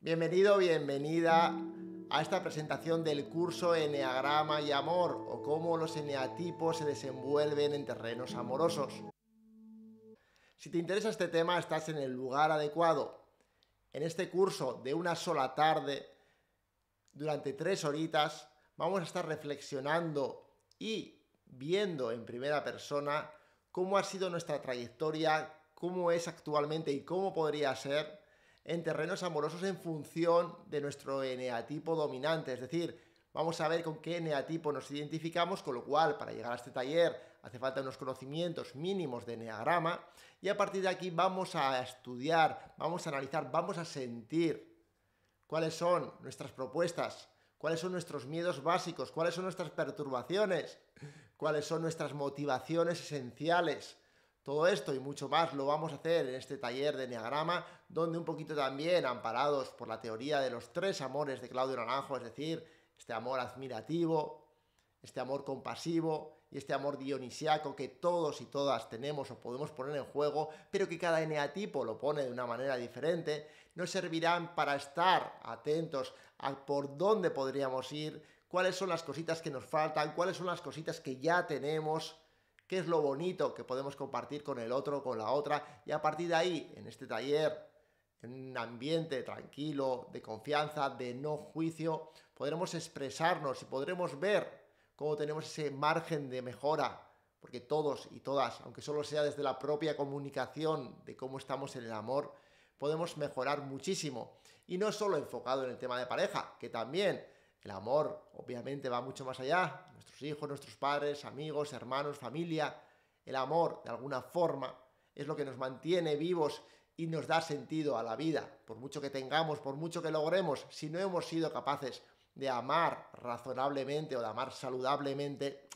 Bienvenido, bienvenida a esta presentación del curso Enneagrama y Amor o cómo los eneatipos se desenvuelven en terrenos amorosos. Si te interesa este tema, estás en el lugar adecuado. En este curso de una sola tarde, durante tres horitas, vamos a estar reflexionando y viendo en primera persona cómo ha sido nuestra trayectoria, cómo es actualmente y cómo podría ser en terrenos amorosos en función de nuestro eneatipo dominante, es decir, vamos a ver con qué eneatipo nos identificamos, con lo cual para llegar a este taller hace falta unos conocimientos mínimos de eneagrama y a partir de aquí vamos a estudiar, vamos a analizar, vamos a sentir cuáles son nuestras propuestas, cuáles son nuestros miedos básicos, cuáles son nuestras perturbaciones, cuáles son nuestras motivaciones esenciales, todo esto y mucho más lo vamos a hacer en este taller de Enneagrama, donde un poquito también amparados por la teoría de los tres amores de Claudio Naranjo, es decir, este amor admirativo, este amor compasivo y este amor dionisiaco que todos y todas tenemos o podemos poner en juego, pero que cada eneatipo lo pone de una manera diferente, nos servirán para estar atentos a por dónde podríamos ir, cuáles son las cositas que nos faltan, cuáles son las cositas que ya tenemos, qué es lo bonito que podemos compartir con el otro, con la otra, y a partir de ahí, en este taller, en un ambiente tranquilo, de confianza, de no juicio, podremos expresarnos y podremos ver cómo tenemos ese margen de mejora, porque todos y todas, aunque solo sea desde la propia comunicación de cómo estamos en el amor, podemos mejorar muchísimo. Y no solo enfocado en el tema de pareja, que también el amor, obviamente, va mucho más allá. Nuestros hijos, nuestros padres, amigos, hermanos, familia. El amor, de alguna forma, es lo que nos mantiene vivos y nos da sentido a la vida. Por mucho que tengamos, por mucho que logremos, si no hemos sido capaces de amar razonablemente o de amar saludablemente,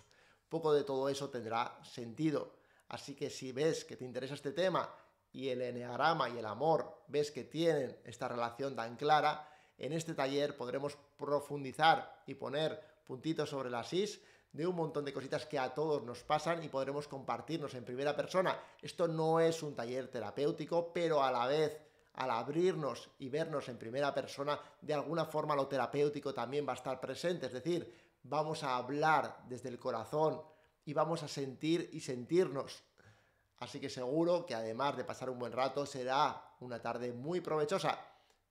poco de todo eso tendrá sentido. Así que si ves que te interesa este tema y el enneagrama y el amor ves que tienen esta relación tan clara, en este taller podremos profundizar y poner puntitos sobre las is de un montón de cositas que a todos nos pasan y podremos compartirnos en primera persona. Esto no es un taller terapéutico, pero a la vez al abrirnos y vernos en primera persona, de alguna forma lo terapéutico también va a estar presente. Es decir, vamos a hablar desde el corazón y vamos a sentir y sentirnos. Así que seguro que además de pasar un buen rato, será una tarde muy provechosa.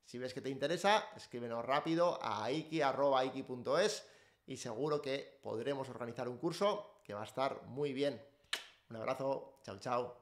Si ves que te interesa, escríbenos rápido a iki.es y seguro que podremos organizar un curso que va a estar muy bien. Un abrazo, chao, chao.